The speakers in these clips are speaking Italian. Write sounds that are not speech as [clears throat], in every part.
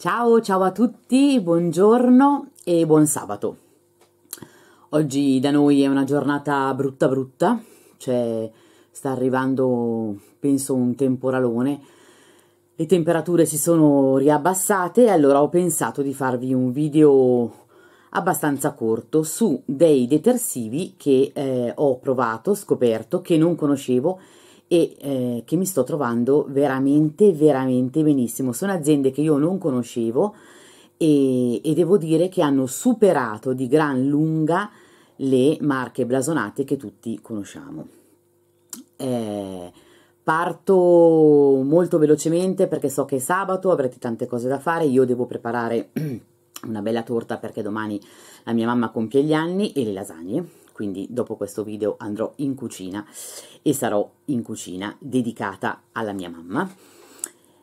Ciao, ciao a tutti, buongiorno e buon sabato. Oggi da noi è una giornata brutta brutta, cioè sta arrivando penso un temporalone, le temperature si sono riabbassate e allora ho pensato di farvi un video abbastanza corto su dei detersivi che eh, ho provato, scoperto, che non conoscevo e eh, che mi sto trovando veramente, veramente benissimo. Sono aziende che io non conoscevo e, e devo dire che hanno superato di gran lunga le marche blasonate che tutti conosciamo. Eh, parto molto velocemente perché so che è sabato, avrete tante cose da fare, io devo preparare [clears throat] una bella torta perché domani la mia mamma compie gli anni e le lasagne quindi dopo questo video andrò in cucina e sarò in cucina dedicata alla mia mamma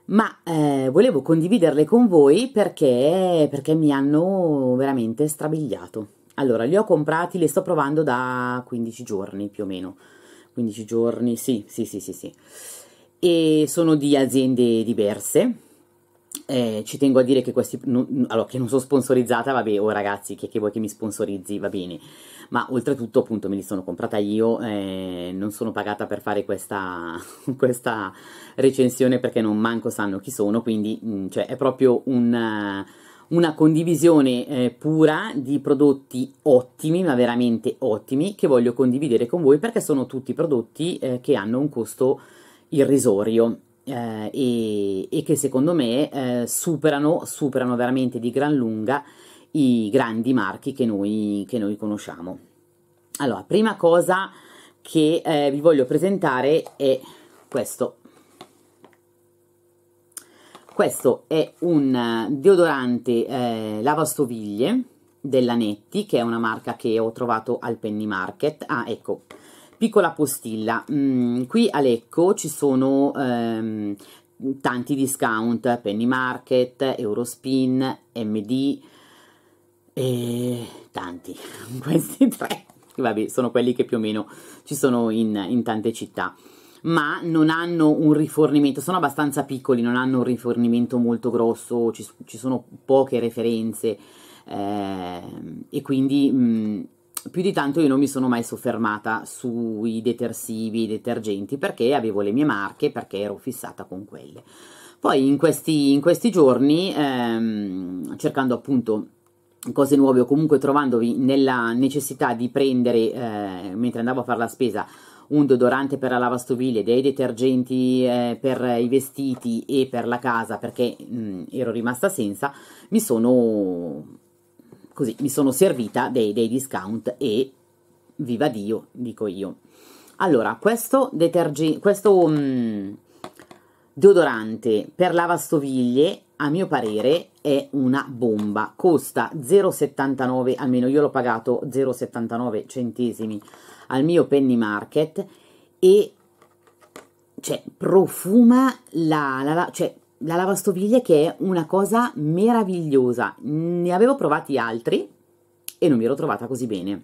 ma eh, volevo condividerle con voi perché, perché mi hanno veramente strabiliato allora li ho comprati, le sto provando da 15 giorni più o meno 15 giorni, sì, sì, sì, sì, sì. E sono di aziende diverse. Eh, ci tengo a dire che questi, no, allora, che non sono sponsorizzata, vabbè, o oh, ragazzi, che, che vuoi che mi sponsorizzi, va bene ma oltretutto appunto me li sono comprata io, eh, non sono pagata per fare questa, [laughs] questa, recensione perché non manco sanno chi sono, quindi mh, mm, cioè, è proprio un una condivisione eh, pura di prodotti ottimi, ma veramente ottimi, che voglio condividere con voi perché sono tutti prodotti eh, che hanno un costo irrisorio eh, e, e, che secondo me eh, superano, superano veramente di gran lunga i grandi marchi che noi, che noi conosciamo. Allora, prima cosa che eh, vi voglio presentare è questo. Questo è un eh, deodorante eh, lavastoviglie della Netti, che è una marca che ho trovato al Penny Market. Ah, ecco, piccola postilla. Mm, qui a Lecco ci sono ehm, tanti discount, Penny Market, Eurospin, MD, e tanti, [laughs] questi tre, vabbè, sono quelli che più o meno ci sono in, in tante città ma non hanno un rifornimento, sono abbastanza piccoli, non hanno un rifornimento molto grosso, ci, ci sono poche referenze eh, e quindi mh, più di tanto io non mi sono mai soffermata sui detersivi, i detergenti, perché avevo le mie marche, perché ero fissata con quelle. Poi in questi, in questi giorni, ehm, cercando appunto cose nuove o comunque trovandovi nella necessità di prendere, eh, mentre andavo a fare la spesa, un deodorante per la lavastoviglie, dei detergenti eh, per i vestiti e per la casa perché mh, mm, ero rimasta senza, mi sono così, mi sono servita dei, dei discount e viva Dio, dico io. Allora, questo detergente, questo mh, mm, deodorante per lavastoviglie a mio parere è una bomba costa 0,79 almeno io l'ho pagato 0,79 centesimi al mio penny market e cioè, profuma la, la, cioè, la lavastoviglie che è una cosa meravigliosa ne avevo provati altri e non mi ero trovata così bene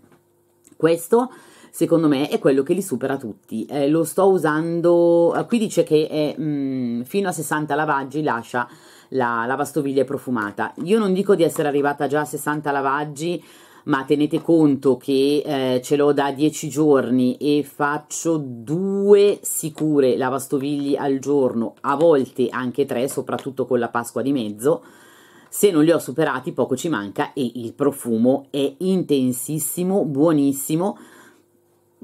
questo secondo me è quello che li supera tutti. Eh, lo sto usando, eh, qui dice che è, mh, mm, fino a 60 lavaggi lascia la lavastoviglie profumata. Io non dico di essere arrivata già a 60 lavaggi, ma tenete conto che eh, ce l'ho da 10 giorni e faccio due sicure lavastoviglie al giorno, a volte anche tre, soprattutto con la Pasqua di mezzo. Se non li ho superati poco ci manca e il profumo è intensissimo, buonissimo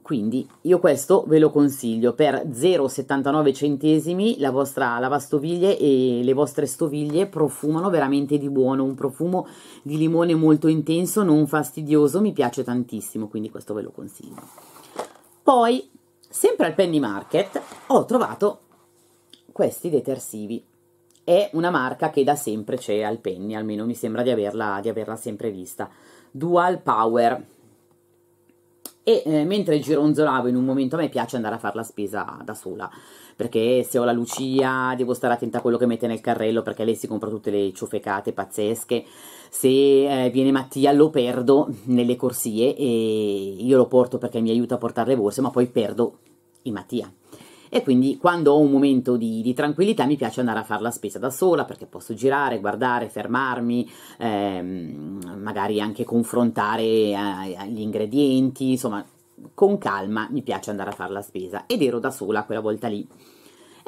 quindi io questo ve lo consiglio per 0,79 centesimi la vostra lavastoviglie e le vostre stoviglie profumano veramente di buono, un profumo di limone molto intenso, non fastidioso, mi piace tantissimo, quindi questo ve lo consiglio. Poi, sempre al Penny Market, ho trovato questi detersivi. È una marca che da sempre c'è al Penny, almeno mi sembra di averla, di averla sempre vista. Dual Power e eh, mentre gironzolavo in un momento a me piace andare a fare la spesa da sola perché se ho la Lucia devo stare attenta a quello che mette nel carrello perché lei si compra tutte le ciofecate pazzesche se eh, viene Mattia lo perdo nelle corsie e io lo porto perché mi aiuta a portare le borse ma poi perdo i Mattia e quindi quando ho un momento di, di, tranquillità mi piace andare a fare la spesa da sola perché posso girare, guardare, fermarmi, ehm, magari anche confrontare eh, gli ingredienti, insomma con calma mi piace andare a fare la spesa ed ero da sola quella volta lì.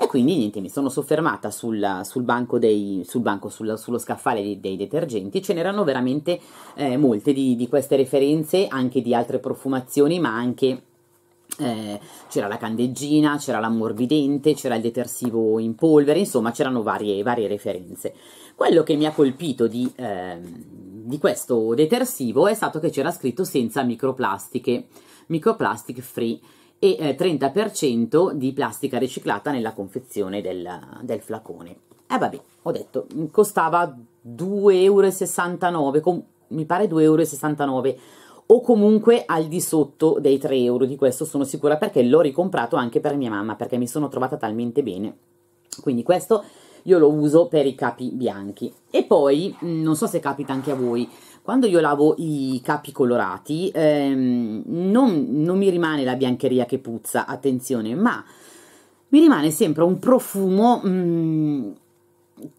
E quindi niente, mi sono soffermata sul, sul banco, dei, sul banco sul, sullo scaffale dei, dei, detergenti, ce n'erano veramente eh, molte di, di queste referenze, anche di altre profumazioni, ma anche eh, c'era la candeggina, c'era l'ammorbidente, c'era il detersivo in polvere, insomma c'erano varie, varie referenze. Quello che mi ha colpito di, eh, di, questo detersivo è stato che c'era scritto senza microplastiche, microplastic free e eh, 30% di plastica riciclata nella confezione del, del flacone. E eh vabbè, ho detto, costava 2,69 euro, mi pare 2,69 euro o comunque al di sotto dei 3 euro, di questo sono sicura perché l'ho ricomprato anche per mia mamma, perché mi sono trovata talmente bene. Quindi questo io lo uso per i capi bianchi. E poi, mm, non so se capita anche a voi, quando io lavo i capi colorati ehm, non, non mi rimane la biancheria che puzza, attenzione, ma mi rimane sempre un profumo mm,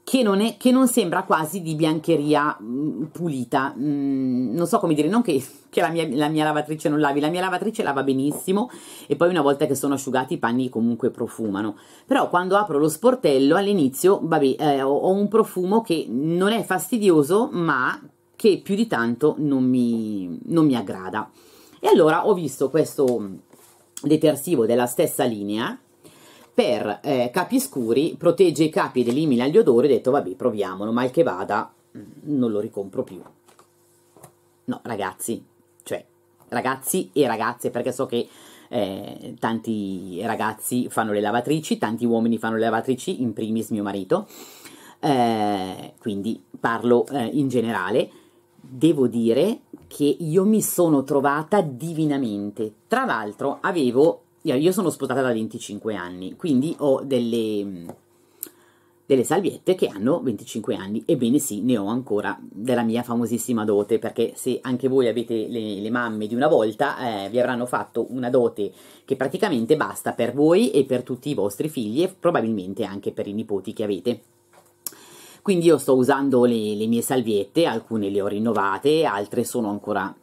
che non, è, che non, sembra quasi di biancheria mh, mm, pulita. Mh, mm, non so come dire, non che, che la, mia, la, mia, lavatrice non lavi, la mia lavatrice lava benissimo e poi una volta che sono asciugati i panni comunque profumano. Però quando apro lo sportello all'inizio, vabbè, eh, ho, ho un profumo che non è fastidioso ma che più di tanto non mi, non mi aggrada. E allora ho visto questo mm, detersivo della stessa linea per eh, capi scuri, protegge i capi ed elimina gli odori, ho detto vabbè proviamolo, mal che vada mm, non lo ricompro più. No, ragazzi, cioè ragazzi e ragazze, perché so che eh, tanti ragazzi fanno le lavatrici, tanti uomini fanno le lavatrici, in primis mio marito, eh, quindi parlo eh, in generale devo dire che io mi sono trovata divinamente. Tra l'altro avevo io sono sposata da 25 anni, quindi ho delle, delle salviette che hanno 25 anni, ebbene sì, ne ho ancora della mia famosissima dote, perché se anche voi avete le, le mamme di una volta, eh, vi avranno fatto una dote che praticamente basta per voi e per tutti i vostri figli e probabilmente anche per i nipoti che avete. Quindi io sto usando le, le mie salviette, alcune le ho rinnovate, altre sono ancora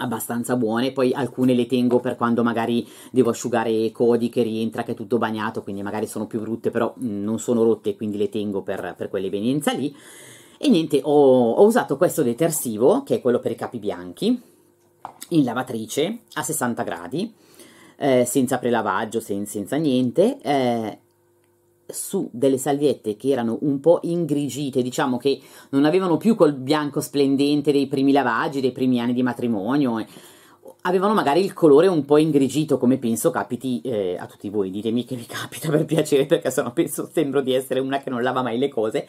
abbastanza buone, poi alcune le tengo per quando magari devo asciugare Cody che rientra, che è tutto bagnato, quindi magari sono più brutte, però mm, non sono rotte, quindi le tengo per, per quell'evenienza lì. E niente, ho, ho usato questo detersivo, che è quello per i capi bianchi, in lavatrice a 60 gradi, eh, senza prelavaggio, sen senza niente, eh, su delle salviette che erano un po' ingrigite, diciamo che non avevano più quel bianco splendente dei primi lavaggi, dei primi anni di matrimonio. Avevano magari il colore un po' ingrigito, come penso capiti eh, a tutti voi. Ditemi che vi capita per piacere, perché sennò penso sembro di essere una che non lava mai le cose.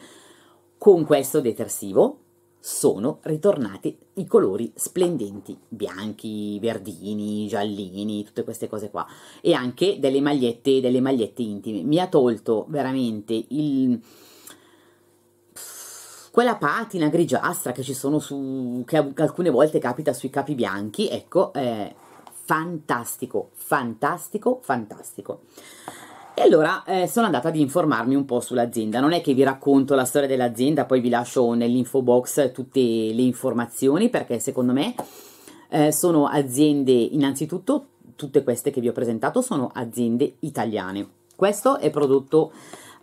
Con questo detersivo sono ritornati i colori splendenti, bianchi, verdini, giallini, tutte queste cose qua, e anche delle magliette, delle magliette intime. Mi ha tolto veramente il, quella patina grigiastra che ci sono su, che alcune volte capita sui capi bianchi, ecco, è eh, fantastico, fantastico, fantastico. E allora eh, sono andata ad informarmi un po' sull'azienda. Non è che vi racconto la storia dell'azienda, poi vi lascio nell'info box tutte le informazioni perché secondo me eh, sono aziende, innanzitutto tutte queste che vi ho presentato sono aziende italiane. Questo è prodotto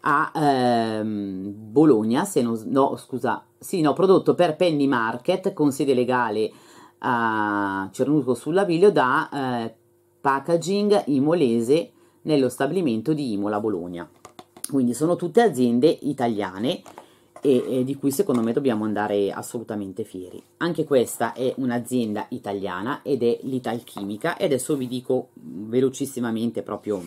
a ehm, Bologna, se non no, scusa, sì, no, prodotto per Penny Market con sede legale a Cernusco sulla Viglio da eh, Packaging Imolese nello stabilimento di Imola Bologna. Quindi sono tutte aziende italiane e, e di cui secondo me dobbiamo andare assolutamente fieri. Anche questa è un'azienda italiana ed è l'Italchimica e adesso vi dico velocissimamente proprio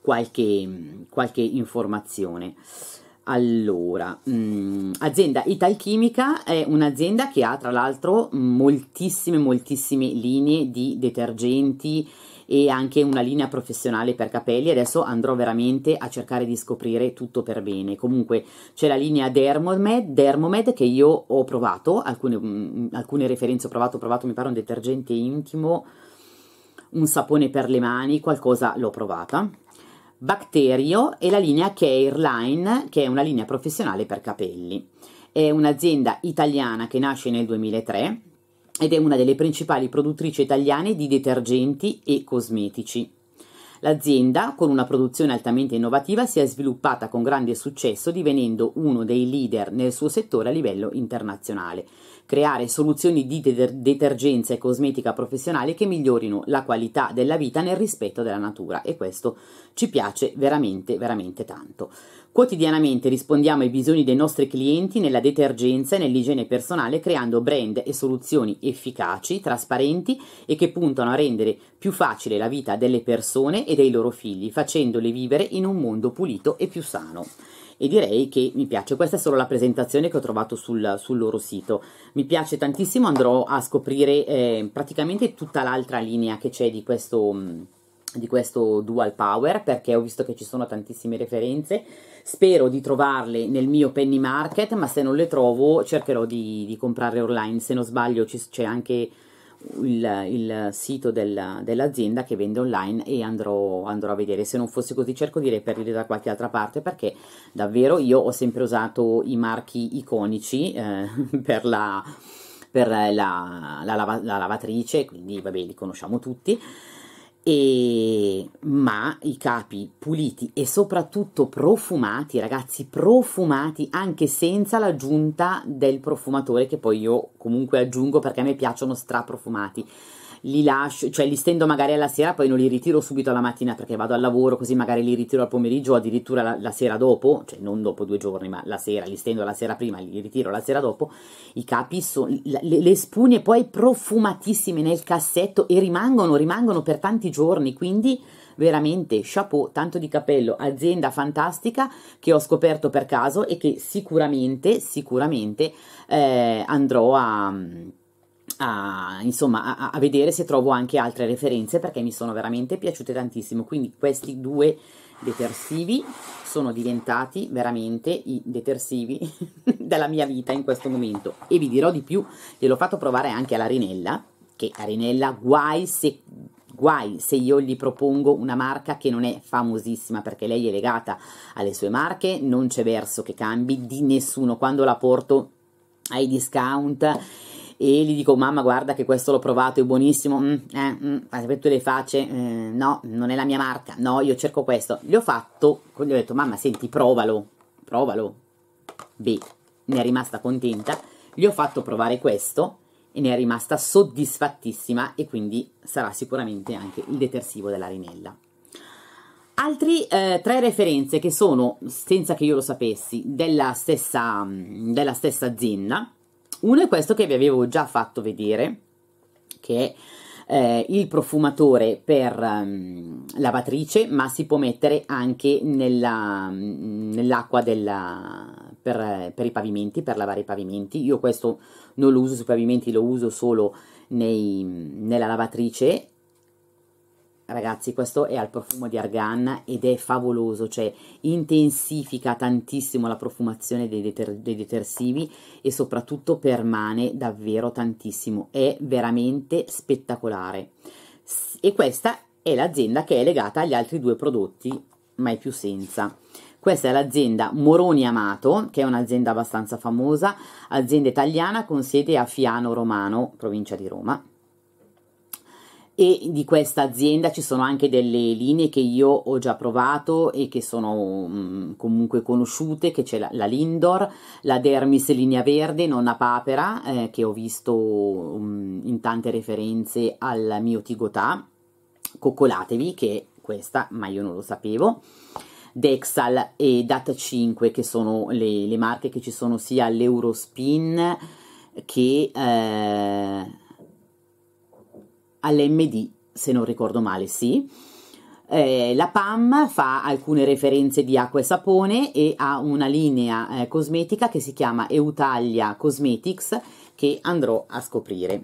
qualche, qualche informazione. Allora, mh, mm, azienda Italchimica è un'azienda che ha tra l'altro moltissime, moltissime linee di detergenti e anche una linea professionale per capelli. Adesso andrò veramente a cercare di scoprire tutto per bene. Comunque c'è la linea Dermomed, Dermomed che io ho provato, alcune, mh, mm, mm, alcune referenze ho provato, ho provato mi pare un detergente intimo, un sapone per le mani, qualcosa l'ho provata. Bacterio e la linea Care che è una linea professionale per capelli. È un'azienda italiana che nasce nel 2003 ed è una delle principali produttrici italiane di detergenti e cosmetici. L'azienda, con una produzione altamente innovativa, si è sviluppata con grande successo divenendo uno dei leader nel suo settore a livello internazionale creare soluzioni di deter- detergenza e cosmetica professionale che migliorino la qualità della vita nel rispetto della natura e questo ci piace veramente, veramente tanto. Quotidianamente rispondiamo ai bisogni dei nostri clienti nella detergenza e nell'igiene personale creando brand e soluzioni efficaci, trasparenti e che puntano a rendere più facile la vita delle persone e dei loro figli, facendoli vivere in un mondo pulito e più sano e direi che mi piace. Questa è solo la presentazione che ho trovato sul, sul loro sito. Mi piace tantissimo, andrò a scoprire eh, praticamente tutta l'altra linea che c'è di questo... Mm, di questo Dual Power perché ho visto che ci sono tantissime referenze. Spero di trovarle nel mio penny market, ma se non le trovo cercherò di, di comprare online. Se non sbaglio c'è anche il, il sito del, dell'azienda che vende online e andrò, andrò, a vedere. Se non fosse così, cerco di reperire da qualche altra parte perché davvero io ho sempre usato i marchi iconici eh, [laughs] per la per la, la, la, la, lavatrice, quindi vabbè, li conosciamo tutti. E, ma i capi puliti e soprattutto profumati, ragazzi, profumati anche senza l'aggiunta del profumatore che poi io comunque aggiungo perché a me piacciono straprofumati li lascio, cioè li stendo magari alla sera, poi non li ritiro subito alla mattina perché vado al lavoro, così magari li ritiro al pomeriggio o addirittura la, la sera dopo, cioè non dopo due giorni, ma la sera, li stendo la sera prima, li ritiro la sera dopo. I capi sono, le, le spugne poi profumatissime nel cassetto e rimangono, rimangono per tanti giorni, quindi veramente chapeau, tanto di capello, azienda fantastica che ho scoperto per caso e che sicuramente, sicuramente eh, andrò a a, insomma, a, a, vedere se trovo anche altre referenze perché mi sono veramente piaciute tantissimo. Quindi questi due detersivi sono diventati veramente i detersivi [laughs] della mia vita in questo momento. E vi dirò di più, gliel'ho fatto provare anche alla Rinella, che a Rinella guai se guai se io gli propongo una marca che non è famosissima perché lei è legata alle sue marche, non c'è verso che cambi di nessuno quando la porto ai discount e gli dico mamma guarda che questo l'ho provato è buonissimo mm, eh, mm, per le facce eh, no non è la mia marca no io cerco questo gli ho fatto gli ho detto mamma senti provalo provalo beh ne è rimasta contenta gli ho fatto provare questo e ne è rimasta soddisfattissima e quindi sarà sicuramente anche il detersivo della Rinella altri eh, tre referenze che sono senza che io lo sapessi della stessa, mm, della stessa azienda uno è questo che vi avevo già fatto vedere, che è eh, il profumatore per um, lavatrice, ma si può mettere anche nella, mm, nell'acqua della, per, per, i pavimenti, per lavare i pavimenti. Io questo non lo uso sui pavimenti, lo uso solo nei, nella lavatrice ragazzi questo è al profumo di argan ed è favoloso cioè intensifica tantissimo la profumazione dei, deter dei, detersivi e soprattutto permane davvero tantissimo è veramente spettacolare e questa è l'azienda che è legata agli altri due prodotti mai più senza questa è l'azienda Moroni Amato, che è un'azienda abbastanza famosa, azienda italiana con sede a Fiano Romano, provincia di Roma e di questa azienda ci sono anche delle linee che io ho già provato e che sono mm, comunque conosciute, che c'è la, la, Lindor, la Dermis linea verde, nonna papera, eh, che ho visto mh, mm, in tante referenze al mio Tigotà, Coccolatevi, che è questa, ma io non lo sapevo, Dexal e Data 5, che sono le, le marche che ci sono sia all'Eurospin che... Eh, all'MD, se non ricordo male, sì. Eh, la PAM fa alcune referenze di acqua e sapone e ha una linea eh, cosmetica che si chiama Eutaglia Cosmetics che andrò a scoprire.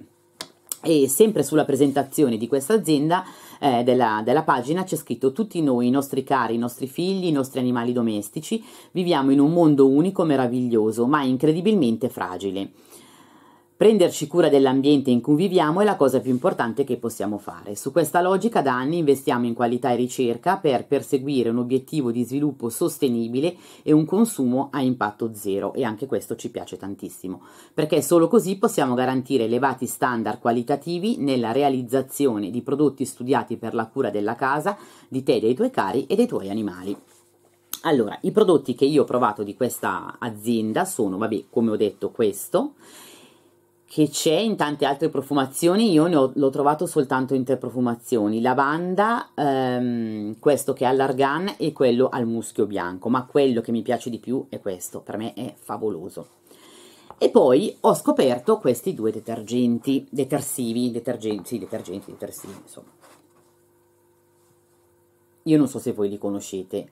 E sempre sulla presentazione di questa azienda, eh, della, della, pagina, c'è scritto tutti noi, i nostri cari, i nostri figli, i nostri animali domestici, viviamo in un mondo unico, meraviglioso, ma incredibilmente fragile. Prenderci cura dell'ambiente in cui viviamo è la cosa più importante che possiamo fare. Su questa logica da anni investiamo in qualità e ricerca per perseguire un obiettivo di sviluppo sostenibile e un consumo a impatto zero e anche questo ci piace tantissimo, perché solo così possiamo garantire elevati standard qualitativi nella realizzazione di prodotti studiati per la cura della casa, di te, dei tuoi cari e dei tuoi animali. Allora, i prodotti che io ho provato di questa azienda sono, vabbè, come ho detto, questo che c'è in tante altre profumazioni, io ne ho, l'ho trovato soltanto in tre profumazioni, lavanda, ehm, questo che è all'argan e quello al muschio bianco, ma quello che mi piace di più è questo, per me è favoloso. E poi ho scoperto questi due detergenti, detersivi, detergenti, sì, detergenti, detersivi, insomma. Io non so se voi li conoscete,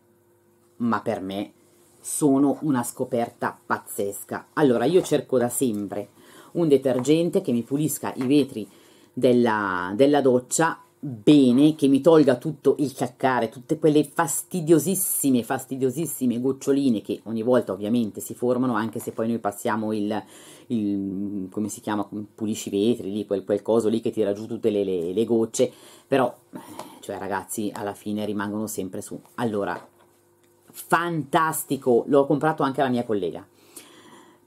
ma per me sono una scoperta pazzesca. Allora, io cerco da sempre un detergente che mi pulisca i vetri della, della doccia bene, che mi tolga tutto il caccare, tutte quelle fastidiosissime, fastidiosissime goccioline che ogni volta ovviamente si formano, anche se poi noi passiamo il, il come si chiama, pulisci i vetri, lì, quel, quel, coso lì che tira giù tutte le, le, le gocce, però, cioè ragazzi, alla fine rimangono sempre su. Allora, fantastico, l'ho comprato anche alla mia collega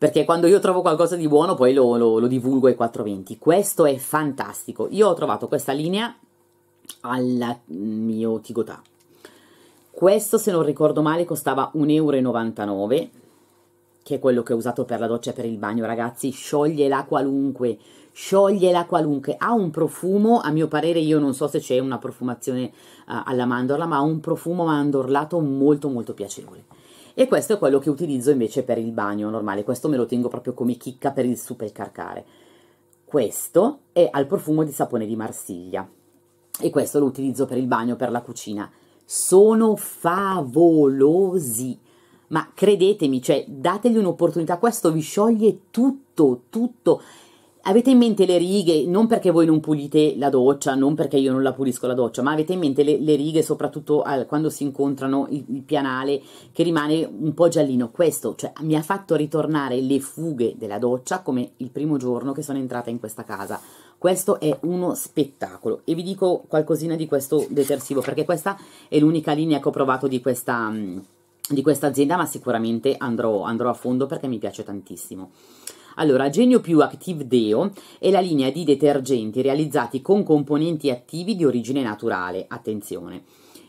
perché quando io trovo qualcosa di buono poi lo, lo, lo divulgo ai 420. Questo è fantastico. Io ho trovato questa linea al mio Tigotà. Questo, se non ricordo male, costava 1,99 euro, che è quello che ho usato per la doccia e per il bagno, ragazzi. Scioglie la qualunque, scioglie la qualunque. Ha un profumo, a mio parere, io non so se c'è una profumazione uh, alla mandorla, ma ha un profumo mandorlato molto molto piacevole e questo è quello che utilizzo invece per il bagno normale, questo me lo tengo proprio come chicca per il super carcare. Questo è al profumo di sapone di Marsiglia e questo lo utilizzo per il bagno, per la cucina. Sono favolosi, ma credetemi, cioè dategli un'opportunità, questo vi scioglie tutto, tutto avete in mente le righe, non perché voi non pulite la doccia, non perché io non la pulisco la doccia, ma avete in mente le, le righe soprattutto al, quando si incontrano il, il, pianale che rimane un po' giallino. Questo cioè, mi ha fatto ritornare le fughe della doccia come il primo giorno che sono entrata in questa casa. Questo è uno spettacolo e vi dico qualcosina di questo detersivo perché questa è l'unica linea che ho provato di questa, mm, di questa azienda ma sicuramente andrò, andrò a fondo perché mi piace tantissimo. Allora, Genio più Active Deo è la linea di detergenti realizzati con componenti attivi di origine naturale, attenzione,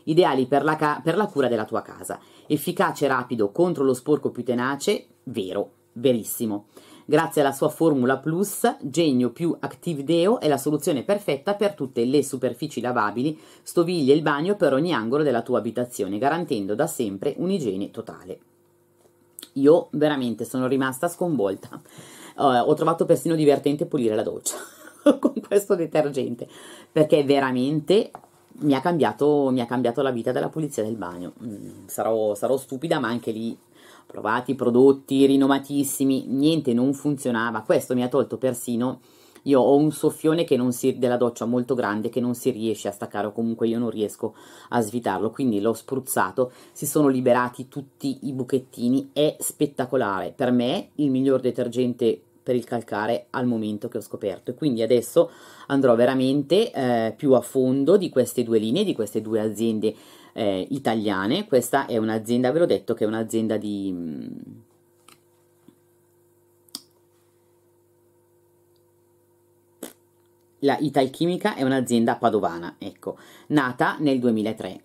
ideali per la, ca- per la cura della tua casa, efficace e rapido contro lo sporco più tenace, vero, verissimo. Grazie alla sua formula plus, Genio più Active Deo è la soluzione perfetta per tutte le superfici lavabili, stoviglie e il bagno per ogni angolo della tua abitazione, garantendo da sempre un'igiene totale. Io veramente sono rimasta sconvolta. Uh, ho trovato persino divertente pulire la doccia [laughs] con questo detergente perché veramente mi ha, cambiato, mi ha cambiato, la vita della pulizia del bagno. Mm, sarò, sarò stupida, ma anche lì provati prodotti rinomatissimi, niente non funzionava. Questo mi ha tolto persino io ho un soffione si, della doccia molto grande che non si riesce a staccare o comunque io non riesco a svitarlo, quindi l'ho spruzzato, si sono liberati tutti i buchettini, è spettacolare, per me il miglior detergente per il calcare al momento che ho scoperto e quindi adesso andrò veramente eh, più a fondo di queste due linee, di queste due aziende eh, italiane, questa è un'azienda, ve l'ho detto che è un'azienda di La Italchimica è un'azienda padovana, ecco, nata nel 2003.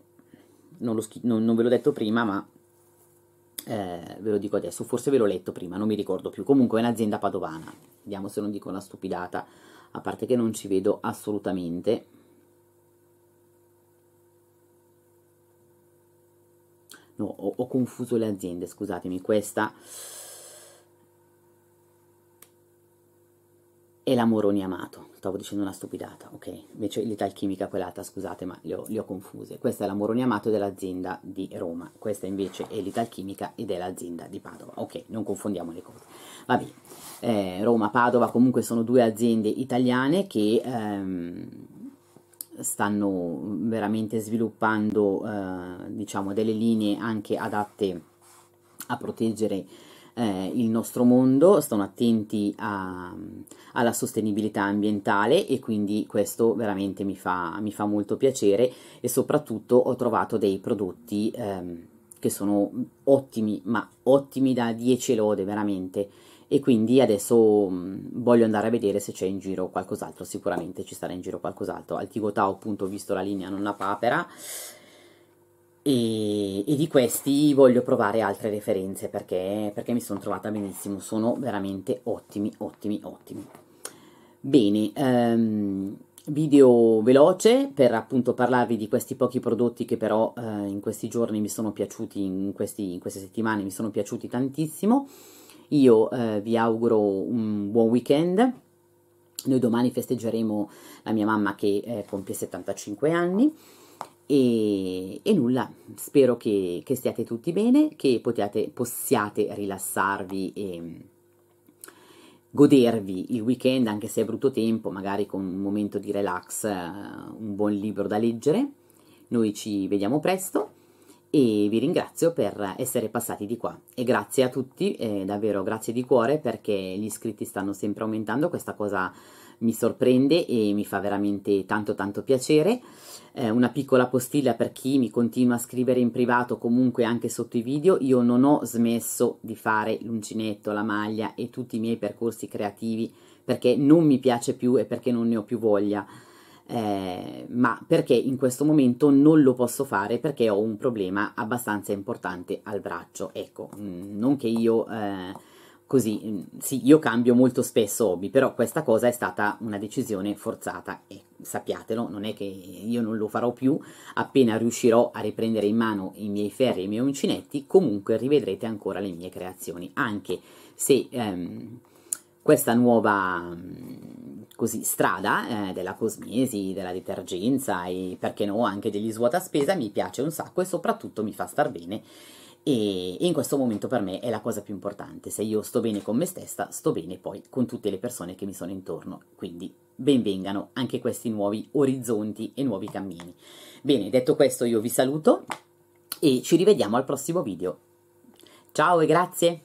Non, lo, non, non ve l'ho detto prima, ma eh, ve lo dico adesso, forse ve l'ho letto prima, non mi ricordo più. Comunque è un'azienda padovana. Vediamo se non dico una stupidata, a parte che non ci vedo assolutamente. No, ho, ho confuso le aziende, scusatemi, questa e l'amorone amato. Stavo dicendo una stupidata, ok? Invece l'italchimica pelata, scusate, ma le ho, le ho confuse. Questa è l'amorone amato dell'azienda di Roma, questa invece è l'italchimica ed è l'azienda di Padova. Ok, non confondiamo le cose. Va bene, eh, Roma-Padova comunque sono due aziende italiane che... Ehm, stanno veramente sviluppando eh, diciamo delle linee anche adatte a proteggere eh, il nostro mondo, stanno attenti a, alla sostenibilità ambientale e quindi questo veramente mi fa, mi fa, molto piacere e soprattutto ho trovato dei prodotti ehm, che sono ottimi, ma ottimi da 10 lode veramente e quindi adesso mm, voglio andare a vedere se c'è in giro qualcos'altro, sicuramente ci sarà in giro qualcos'altro. Al Tigotà appunto visto la linea Nonna Papera e, e, di questi voglio provare altre referenze perché, perché mi sono trovata benissimo, sono veramente ottimi, ottimi, ottimi. Bene, um, video veloce per appunto parlarvi di questi pochi prodotti che però uh, in questi giorni mi sono piaciuti, in, questi, in, queste settimane mi sono piaciuti tantissimo. Io uh, vi auguro un buon weekend. Noi domani festeggeremo la mia mamma che eh, compie 75 anni e, e, nulla, spero che, che, stiate tutti bene, che potiate, possiate rilassarvi e mm, godervi il weekend, anche se è brutto tempo, magari con un momento di relax, eh, un buon libro da leggere. Noi ci vediamo presto e vi ringrazio per essere passati di qua e grazie a tutti, eh, davvero grazie di cuore perché gli iscritti stanno sempre aumentando, questa cosa mi sorprende e mi fa veramente tanto tanto piacere. Eh, una piccola postilla per chi mi continua a scrivere in privato comunque anche sotto i video, io non ho smesso di fare l'uncinetto, la maglia e tutti i miei percorsi creativi perché non mi piace più e perché non ne ho più voglia. Eh, ma perché in questo momento non lo posso fare perché ho un problema abbastanza importante al braccio. Ecco, mm, non che io eh, Così, mm, sì, io cambio molto spesso hobby, però questa cosa è stata una decisione forzata e sappiatelo, non è che io non lo farò più, appena riuscirò a riprendere in mano i miei ferri e i miei uncinetti, comunque rivedrete ancora le mie creazioni, anche se ehm, questa nuova mm, così, strada eh, della cosmesi, della detergenza e perché no anche degli svuota spesa mi piace un sacco e soprattutto mi fa star bene e, in questo momento per me è la cosa più importante, se io sto bene con me stessa, sto bene poi con tutte le persone che mi sono intorno, quindi benvengano anche questi nuovi orizzonti e nuovi cammini. Bene, detto questo io vi saluto e ci rivediamo al prossimo video. Ciao e grazie!